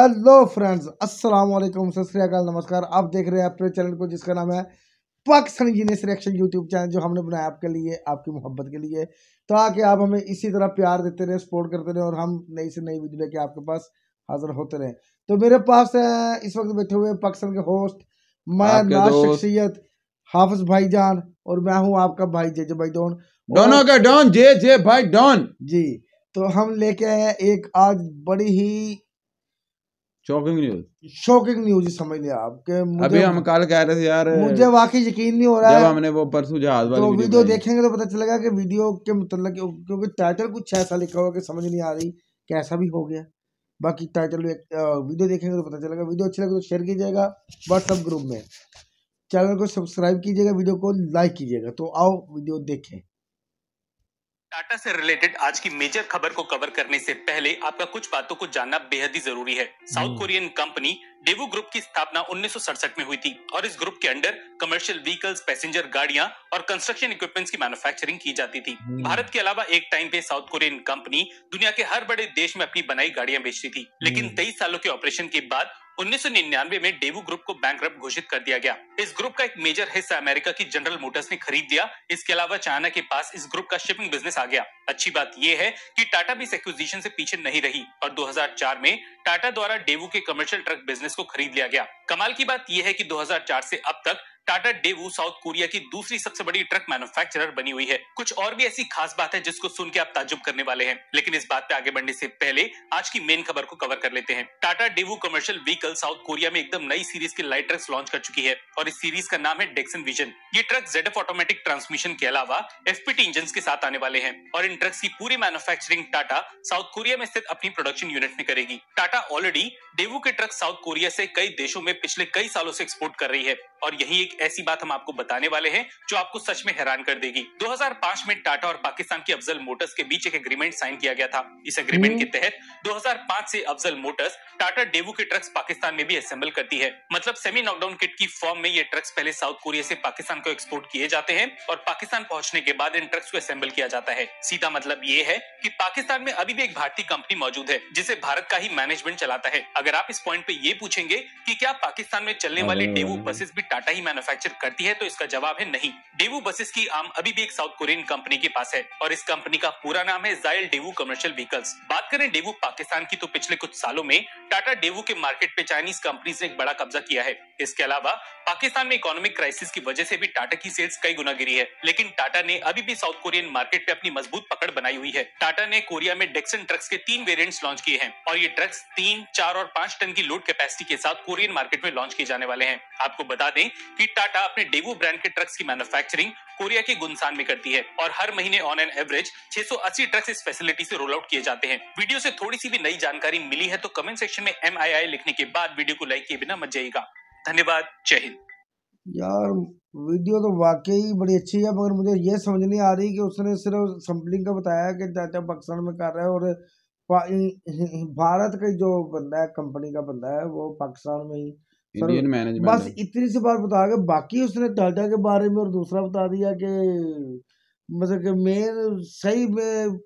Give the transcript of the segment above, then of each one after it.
Hello friends अस्सलाम वालेकुम सत श्रीकाल नमस्कार आप देख रहे हैं अपने चैनल को जिसका नाम है पाकिस्तान जीनेस रिएक्शन यूट्यूब चैनल जो हमने बनाया आपके लिए आपकी मोहब्बत के लिए तो आके आप हमें इसी तरह प्यार देते रहे सपोर्ट करते रहे और हम नई से नई वीडियो लेके आपके पास हाजिर होते रहे तो मेरे पास है इस वक्त बैठे हुए पाकिस्तान के होस्ट मैं नाज शख्सियत हाफिज भाईजान और मैं हूँ आपका भाई जे जे भाई डॉन डोनो का डॉन जे जे भाई डॉन जी तो हम लेके आए हैं एक आज बड़ी ही शॉकिंग न्यूज शॉकिंग न्यूज ही समझ लिया आपके अभी हम कल कह रहे थे यार मुझे वाकई यकीन नहीं हो रहा है हमने वो परसों जहाज वाली तो वीडियो देखेंगे तो पता चलेगा कि वीडियो के मतलब क्योंकि टाइटल कुछ ऐसा लिखा हुआ कि समझ नहीं आ रही कैसा भी हो गया बाकी टाइटल वीडियो देखेंगे तो पता चलेगा वीडियो अच्छी लगे तो शेयर कीजिएगा व्हाट्सअप ग्रुप में चैनल को सब्सक्राइब कीजिएगा वीडियो को लाइक कीजिएगा तो आओ वीडियो देखें टाटा से रिलेटेड आज की मेजर खबर को कवर करने से पहले आपका कुछ बातों को जानना बेहद ही जरूरी है South Korean company Daewoo group की स्थापना उन्नीस में हुई थी और इस ग्रुप के अंडर कमर्शियल व्हीकल्स पैसेंजर गाड़ियां और कंस्ट्रक्शन इक्विपमेंट्स की मैन्युफैक्चरिंग की जाती थी हम्म। भारत के अलावा एक टाइम पे साउथ कोरियन कंपनी दुनिया के हर बड़े देश में अपनी बनाई गाड़ियां बेचती थी लेकिन हम्म। तेईस सालों के ऑपरेशन के बाद 1999 में डेवू ग्रुप को बैंक घोषित कर दिया गया इस ग्रुप का एक मेजर हिस्सा अमेरिका की जनरल मोटर्स ने खरीद दिया इसके अलावा चाइना के पास इस ग्रुप का शिपिंग बिजनेस आ गया अच्छी बात यह है कि टाटा भी इस एक्विजिशन से पीछे नहीं रही और 2004 में टाटा द्वारा डेवू के कमर्शियल ट्रक बिजनेस को खरीद लिया गया कमाल की बात यह है की दो से अब तक टाटा डेवू साउथ कोरिया की दूसरी सबसे बड़ी ट्रक मैन्युफैक्चरर बनी हुई है कुछ और भी ऐसी खास बात है जिसको सुन के आप ताजुब करने वाले हैं लेकिन इस बात पे आगे बढ़ने से पहले आज की मेन खबर को कवर कर लेते हैं Tata Daewoo commercial vehicle South Korea में एकदम नई सीरीज के लाइट ट्रक्स लॉन्च कर चुकी है और इस सीरीज का नाम है डेक्सन विजन ये ट्रक जेड ऑटोमेटिक ट्रांसमिशन के अलावा एफपीटी इंजन के साथ आने वाले हैं और इन ट्रक्स की पूरी मैन्युफैक्चरिंग टाटा साउथ कोरिया में स्थित अपनी प्रोडक्शन यूनिट में करेगी टाटा ऑलरेडी डेवू के ट्रक साउथ कोरिया से कई देशों में पिछले कई सालों से एक्सपोर्ट कर रही है और यही एक एक ऐसी बात हम आपको बताने वाले हैं जो आपको सच में हैरान कर देगी 2005 में टाटा और पाकिस्तान की अफजल मोटर्स के बीच एक एग्रीमेंट साइन किया गया था इस एग्रीमेंट के हम्म। तहत 2005 से अफजल मोटर्स टाटा डेवू के ट्रक्स पाकिस्तान में भी असेंबल करती है मतलब सेमी नॉकडाउन किट की फॉर्म में ये ट्रक्स पहले साउथ कोरिया से पाकिस्तान को एक्सपोर्ट किए जाते हैं और पाकिस्तान पहुंचने के बाद इन ट्रक्स को असेंबल किया जाता है सीधा मतलब ये है कि पाकिस्तान में अभी भी एक भारतीय कंपनी मौजूद है जिसे भारत का ही मैनेजमेंट चलाता है अगर आप इस पॉइंट पे ये पूछेंगे कि क्या पाकिस्तान में चलने वाले डेवू बसेस भी टाटा ही मैनेज मैन्युफैक्चर करती है तो इसका जवाब है नहीं डेवू बसेस की आम अभी भी एक साउथ कोरियन कंपनी के पास है और इस कंपनी का पूरा नाम है जायल डेवू कमर्शियल व्हीकल्स बात करें डेवू पाकिस्तान की तो पिछले कुछ सालों में टाटा डेवू के मार्केट पे चाइनीज कंपनीज ने एक बड़ा कब्जा किया है इसके अलावा पाकिस्तान में इकोनॉमिक क्राइसिस की वजह से भी टाटा की सेल्स कई गुना गिरी है लेकिन टाटा ने अभी भी साउथ कोरियन मार्केट पे अपनी मजबूत पकड़ बनाई हुई है टाटा ने कोरिया में डेक्सन ट्रक्स के तीन वेरिएंट्स लॉन्च किए हैं और ये ट्रक्स तीन चार और पाँच टन की लोड कैपेसिटी के साथ कोरियन मार्केट में लॉन्च किए जाने वाले हैं आपको बता दें की टाटा अपने डेबू ब्रांड के ट्रक्स की मैन्युफैक्चरिंग कोरिया के गुनसान में करती है और हर महीने ऑन एन एवरेज 680 ट्रक्स इस फैसिलिटी से रोल आउट किए जाते हैं वीडियो से थोड़ी सी भी नई जानकारी मिली है तो कमेंट सेक्शन में एम लिखने के बाद वीडियो को लाइक किए बिना मत जाइएगा धन्यवाद जय हिंद यार वीडियो तो वाकई बड़ी अच्छी है मगर मुझे ये समझ नहीं आ रही कि उसने सिर्फ सैम्पलिंग का बताया कि चाचा पाकिस्तान में कर रहा है और भारत का जो बंदा है कंपनी का बंदा है वो पाकिस्तान में ही इंडियन मैनेजमेंट बस इतनी सी बात बता के बाकी उसने टाटा के बारे में और दूसरा बता दिया कि मतलब कि मेन सही में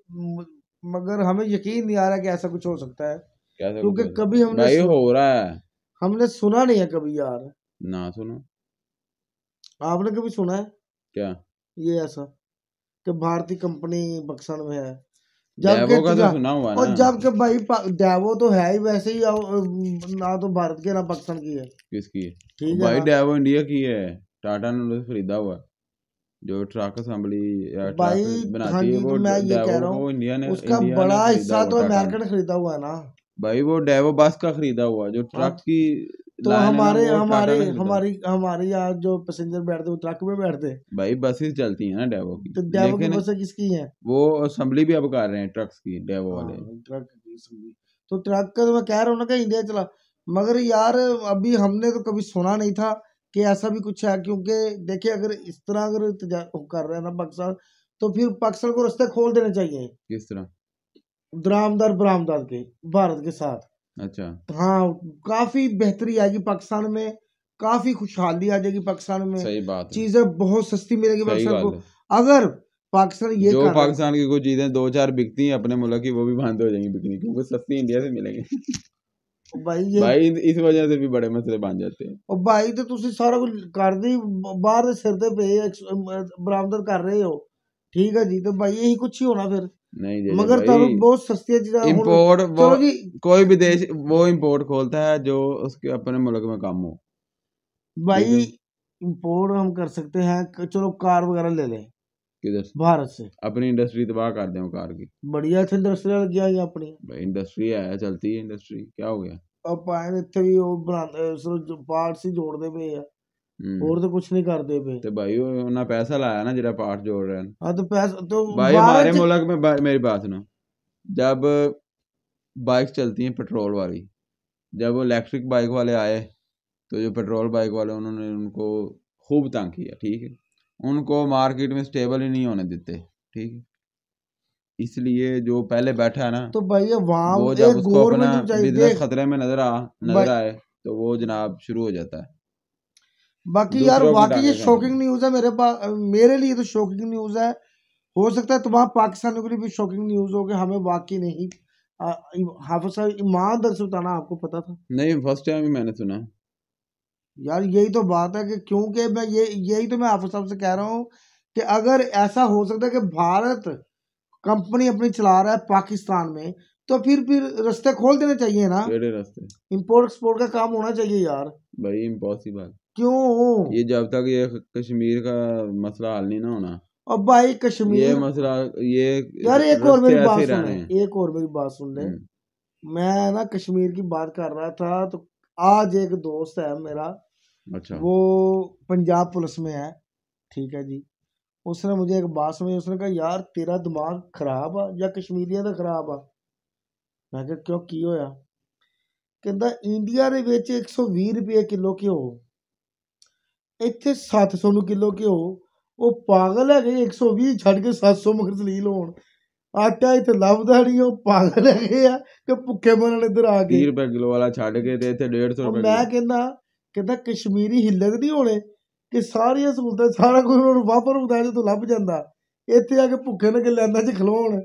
मगर हमें यकीन नहीं आ रहा कि ऐसा कुछ हो सकता है क्योंकि कभी हमने भाई हो रहा है हमने सुना नहीं है कभी यार ना सुना आपने कभी सुना है क्या ये ऐसा कि भारतीय कंपनी बक्सर में है तो और भाई तो है ही वैसे ही ना तो भारत के ना पाकिस्तान की है किसकी है ठीक भाई इंडिया की है टाटा ने खरीदा हुआ जो ट्रक असेंबली भाई हाँ मैं ये कह रहा उसका बड़ा हिस्सा तो अमेरिका ने खरीदा हुआ है ना भाई वो डेवो बस का खरीदा हुआ जो हाँ। ट्रक की तो हमारे हमारे हमारी हमारी यहाँ जो पैसेंजर बैठते वो ट्रक में बैठते भाई बसेस चलती है ना डेवो की तो डेवो की बसें किसकी हैं वो असेंबली भी अब कर रहे हैं ट्रक्स की डेवो हाँ, वाले ट्रक तो ट्रक का तो मैं कह रहा हूँ ना कि इंडिया चला मगर यार अभी हमने तो कभी सुना नहीं था कि ऐसा भी कुछ है क्योंकि देखिए अगर इस तरह अगर कर रहे हैं ना पाकिस्तान तो फिर पाकिस्तान को रास्ते खोल देने चाहिए किस तरह दरामदार बरामदार के भारत के साथ अच्छा हाँ काफी बेहतरी आएगी पाकिस्तान में काफी खुशहाली आ जाएगी पाकिस्तान में सही बात चीजें बहुत सस्ती मिलेगी पाकिस्तान को अगर पाकिस्तान ये जो पाकिस्तान की कुछ चीजें दो चार बिकती हैं अपने मुल्क की वो भी बंद हो जाएंगी बिकनी क्योंकि सस्ती इंडिया से मिलेंगे भाई ये भाई इस वजह से भी बड़े मसले बन जाते हैं और भाई तो तुम सारा कुछ कर ਬਾਹਰ बाहर सिर पे बरामद कर रहे हो ठीक है जी तो भाई यही कुछ ही होना फिर नहीं मगर बहुत सस्ती है इम्पोर्ट कोई भी देश वो इम्पोर्ट खोलता है जो उसके अपने मुल्क में कम हो भाई इम्पोर्ट हम कर सकते हैं चलो कार वगैरह ले लें भारत से अपनी इंडस्ट्री तबाह कर दे कार की बढ़िया अच्छा अपनी भाई इंडस्ट्री है चलती है इंडस्ट्री क्या हो गया अब इतने भी वो पार्ट से जोड़ते पे है ਹੋਰ ਤਾਂ ਕੁਝ ਨਹੀਂ ਕਰਦੇ ਪਏ ਤੇ ਭਾਈ ਉਹਨਾਂ ਪੈਸਾ ਲਾਇਆ ਨਾ ਜਿਹੜਾ ਪਾਠ ਜੋੜ ਰਹੇ ਹਨ ਹਾਂ ਤਾਂ ਪੈਸਾ तो भाई हमारे मुल्क में भाई, मेरी बात सुनो जब बाइक चलती हैं पेट्रोल वाली जब वो इलेक्ट्रिक बाइक वाले आए तो जो पेट्रोल बाइक वाले उन्होंने उनको खूब तंग किया ठीक है उनको मार्केट में स्टेबल ही नहीं होने देते ठीक है इसलिए जो पहले बैठा है ना तो भाई वो जब उसको अपना बिजनेस खतरे में नजर आ नजर आए तो वो जनाब शुरू हो जाता है बाकी यार बाकी ये शॉकिंग न्यूज़ है मेरे पास मेरे लिए तो शॉकिंग न्यूज़ है हो सकता है तुम्हारे पाकिस्तानियों के लिए भी शॉकिंग न्यूज़ हो गया हमें बाकी नहीं हाफिज साहब ईमानदार से बताना हाँ, आपको पता था नहीं फर्स्ट टाइम ही मैंने सुना यार यही तो बात है कि क्योंकि मैं ये यही तो मैं हाफिज साहब से कह रहा हूँ कि अगर ऐसा हो सकता है कि भारत कंपनी अपनी चला रहा है पाकिस्तान में तो फिर फिर रास्ते खोल देने चाहिए ना इम्पोर्ट एक्सपोर्ट का काम होना चाहिए यार भाई इम्पॉसिबल क्यों ये जब तक ये कश्मीर का मसला हल नहीं ना होना अब भाई कश्मीर ये मसला ये यार एक और मेरी बात सुन एक और मेरी बात सुन ले हम्म। मैं ना कश्मीर की बात कर रहा था तो आज एक दोस्त है मेरा अच्छा वो पंजाब पुलिस में है ठीक है जी उसने मुझे एक बात सुनी उसने कहा यार तेरा दिमाग खराब आ या कश्मीरिया का खराब आ मैं क्या क्यों की होया कहता इंडिया ਦੇ ਵਿੱਚ 120 ਰੁਪਏ ਕਿਲੋ ਘਿਓ ਇੱਥੇ 700 ਨੂੰ ਕਿਲੋ ਘਿਓ ਉਹ ਪਾਗਲ ਹੈਗੇ 120 ਛੱਡ ਕੇ 700 ਮੁਖਰ ਦਲੀਲ ਹੋਣ ਆਟਾ ਇੱਥੇ ਲੱਭਦਾ ਨਹੀਂ ਉਹ ਪਾਗਲ ਹੈਗੇ ਆ ਕਿ ਭੁੱਖੇ ਮਰਨ ਇੱਧਰ ਆ ਗਏ 30 ਰੁਪਏ ਕਿਲੋ ਵਾਲਾ ਛੱਡ ਕੇ ਤੇ ਇੱਥੇ 150 ਰੁਪਏ ਮੈਂ ਕਹਿੰਦਾ ਕਹਿੰਦਾ ਕਸ਼ਮੀਰੀ ਹਿੱਲਕ ਨਹੀਂ ਹੋਣੇ ਕਿ ਸਾਰੀਆਂ ਸਹੂਲਤਾਂ ਸਾਰਾ ਕੁਝ ਉਹਨਾਂ ਨੂੰ ਵਾਪਰ ਹੁੰਦਾ ਜੇ ਤੂੰ ਲੱਭ ਜਾਂਦਾ ਇੱਥੇ ਆ ਕੇ ਭੁੱਖੇ ਕਿ ਲੈਂਦਾ ਚ ਖਲੋਣ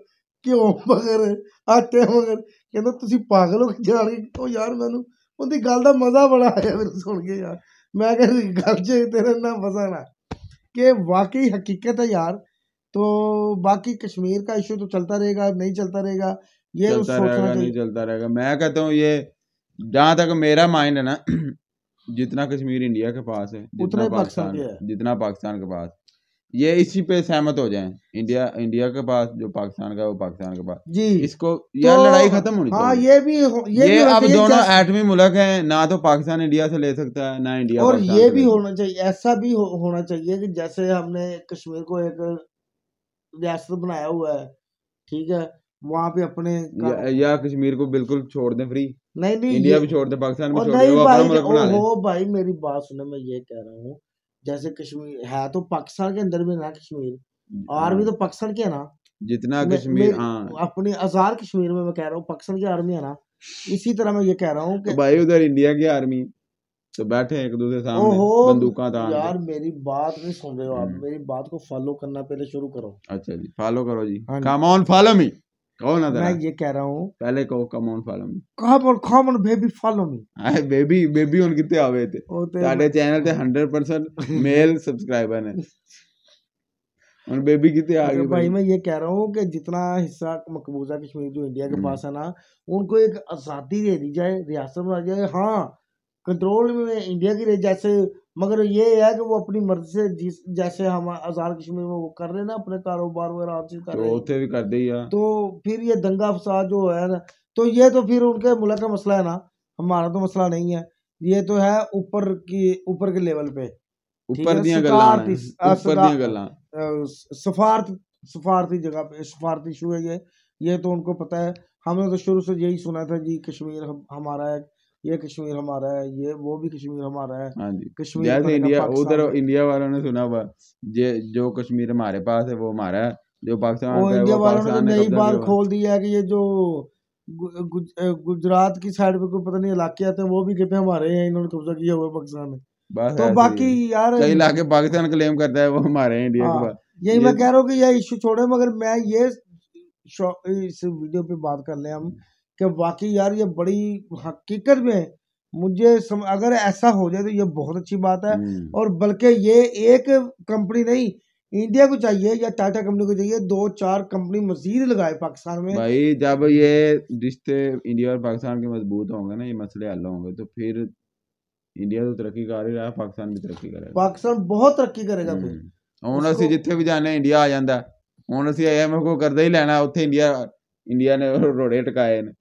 ਕਿਉਂ ਮਗਰ ਆਟੇ ਮਗਰ ਕਹਿੰਦਾ ਤੁਸੀਂ ਪਾਗਲ ਹੋ ਕੇ ਜਾਣ ਉਹ ਯਾਰ ਮੈਨੂੰ ਉਹਦੀ ਗੱਲ ਦਾ ਮਜ਼ਾ ਬੜਾ ਆਇਆ ਮੈਨੂੰ ਸੁਣ ਕੇ ਯਾਰ मैं अगर गल तेरे ना फंसा ना कि वाकई हकीकत है यार तो बाकी कश्मीर का इशू तो चलता रहेगा नहीं चलता रहेगा ये चलता रहेगा नहीं चलता रहेगा मैं कहता हूँ ये जहाँ तक मेरा माइंड है ना जितना कश्मीर इंडिया के पास है जितना पाकिस्तान के पास ये इसी पे सहमत हो जाएं इंडिया इंडिया के पास जो पाकिस्तान का वो पाकिस्तान के पास जी इसको यार तो, लड़ाई खत्म होनी हाँ, चाहिए ये भी ये, ये भी अब दोनों एटमी मुल्क हैं ना तो पाकिस्तान इंडिया से ले सकता है ना इंडिया और ये भी होना चाहिए ऐसा भी हो, होना चाहिए कि जैसे हमने कश्मीर को एक रियासत बनाया हुआ है ठीक है वहाँ पे अपने या, कश्मीर को बिल्कुल छोड़ दे फ्री नहीं नहीं इंडिया भी छोड़ दे पाकिस्तान भी छोड़ दे वो भाई मेरी बात सुने मैं ये कह रहा हूँ जैसे कश्मीर है तो पाकिस्तान के अंदर भी ना कश्मीर आर्मी हाँ। तो पाकिस्तान की है ना जितना कश्मीर हाँ। अपनी आजाद कश्मीर में मैं कह रहा हूँ पाकिस्तान की आर्मी है ना इसी तरह मैं ये कह रहा हूँ कि तो भाई उधर इंडिया की आर्मी तो बैठे एक दूसरे सामने बंदूका था यार मेरी बात नहीं सुन रहे हो आप हम्म। मेरी बात को फॉलो करना पहले शुरू करो अच्छा जी फॉलो करो जी कम ऑन फॉलो मी कौन अदरा मैं ये कह रहा हूँ पहले कहो come on follow me come on come on baby follow me आए बेबी बेबी उन कितने आवे थे साडे चैनल पे 100% मेल सब्सक्राइबर हैं और बेबी कितने आ गए अच्छा भाई मैं ये कह रहा हूँ कि जितना हिस्सा मकबूजा कश्मीर जो इंडिया के हम्म। पास है ना उनको एक आज़ादी दे दी जाए रियासत बना जाए हाँ कंट्रोल में इंडिया की जैसे मगर ये है कि वो अपनी मर्जी से जिस जैसे हम आजाद कश्मीर में वो कर रहे हैं ना अपने कारोबार वगैरह चीज कर तो रहे हैं भी कर दी तो फिर ये दंगा फसाद जो है ना तो ये तो फिर उनके मुल्क का मसला है ना हमारा तो मसला नहीं है ये तो है ऊपर की ऊपर के लेवल पे ऊपर सफारत सफारती जगह पे सफारती शू है ये ये तो उनको पता है हमने तो शुरू से यही सुना था जी कश्मीर हमारा है ये कश्मीर हमारा है ये वो भी कश्मीर हमारा है हाँ जी कश्मीर जैसे इंडिया उधर इंडिया वालों ने सुना हुआ जे जो कश्मीर हमारे पास है वो हमारा है जो पाकिस्तान वो इंडिया वालों ने तो नई बार खोल दी है कि ये जो गुजरात की साइड पे कोई पता नहीं इलाके आते हैं वो भी कहते हमारे हैं इन्होंने कब्जा किया हुआ है पाकिस्तान में तो बाकी यार कई इलाके पाकिस्तान क्लेम करता है वो हमारे हैं इंडिया के हाँ, यही मैं कह रहा हूँ कि यह इशू छोड़े मगर मैं ये इस वीडियो पे बात कर ले हम कि वाकई यार ये बड़ी हकीकत में मुझे सम, अगर ऐसा हो जाए तो ये बहुत अच्छी बात है हम्म। और बल्कि ये एक कंपनी नहीं इंडिया को चाहिए या टाटा कंपनी को चाहिए दो चार कंपनी मजीद लगाए पाकिस्तान में भाई जब ये रिश्ते इंडिया और पाकिस्तान के मजबूत होंगे ना ये मसले हल होंगे तो फिर इंडिया तो तरक्की कर ही रहा है पाकिस्तान भी तरक्की करेगा पाकिस्तान बहुत तरक्की करेगा हम्म। फिर ਹੁਣ ਅਸੀਂ ਜਿੱਥੇ ਵੀ ਜਾਣੇ ਇੰਡੀਆ ਆ असि आई एम एफ को करते ही लेना उ इंडिया इंडिया ने रोड़े टकाए ने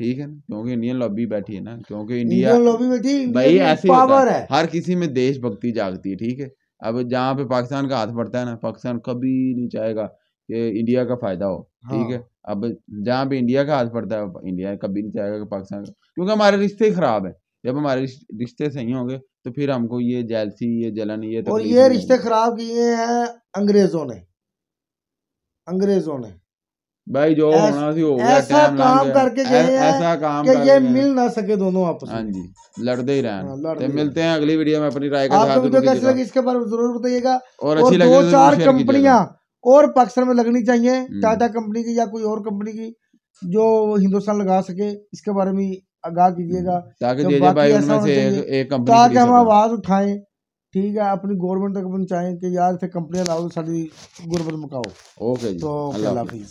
ठीक है ना क्योंकि इंडियन लॉबी बैठी है ना क्योंकि इंडिया लॉबी बैठी भाई ऐसे पावर है हर किसी में देशभक्ति जागती है ठीक है अब जहाँ पे पाकिस्तान का हाथ पड़ता है ना पाकिस्तान कभी नहीं चाहेगा कि इंडिया का फायदा हो ठीक है हाँ। अब जहाँ पे इंडिया का हाथ पड़ता है इंडिया कभी नहीं चाहेगा पाकिस्तान का क्योंकि हमारे रिश्ते खराब है जब हमारे रिश्ते सही होंगे तो फिर हमको ये जैलसी ये जलन ये और ये रिश्ते खराब किए हैं अंग्रेजों ने अंग्रेजों ने भाई जो ऐस, होना थी हो गया ऐसा काम करके गए ऐसा काम कि ये मिल ना सके दोनों आपस में हाँ जी लड़ते ही रहना तो मिलते हैं अगली वीडियो में अपनी राय का आपको वीडियो कैसी लगी इसके बारे में जरूर बताइएगा और अच्छी लगी दो तो चार कंपनियां और पाकिस्तान में लगनी चाहिए टाटा हम्म। कंपनी की या कोई और कंपनी की जो हिंदुस्तान लगा सके इसके बारे में आगाह कीजिएगा हम्म। ताकि हम आवाज उठाएं ठीक है अपनी गवर्नमेंट तक पहुंचाएं कि यार इतने कंपनियां लाओ साड़ी गुरबत मुकाओ तो ओके तो अल्लाह हाफिज